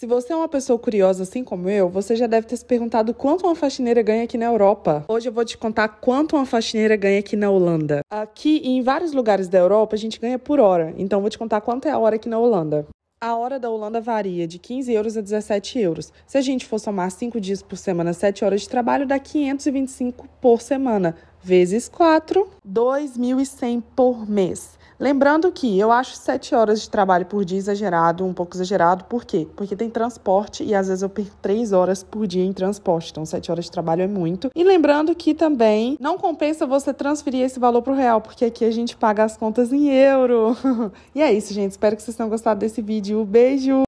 Se você é uma pessoa curiosa assim como eu, você já deve ter se perguntado quanto uma faxineira ganha aqui na Europa. Hoje eu vou te contar quanto uma faxineira ganha aqui na Holanda. Aqui e em vários lugares da Europa a gente ganha por hora, então eu vou te contar quanto é a hora aqui na Holanda. A hora da Holanda varia de 15 euros a 17 euros. Se a gente for somar 5 dias por semana, 7 horas de trabalho, dá 525 por semana, vezes 4, 2.100 por mês. Lembrando que eu acho sete horas de trabalho por dia exagerado, um pouco exagerado, por quê? Porque tem transporte e às vezes eu perco três horas por dia em transporte, então sete horas de trabalho é muito. E lembrando que também não compensa você transferir esse valor pro real, porque aqui a gente paga as contas em euro. e é isso, gente. Espero que vocês tenham gostado desse vídeo. Beijo!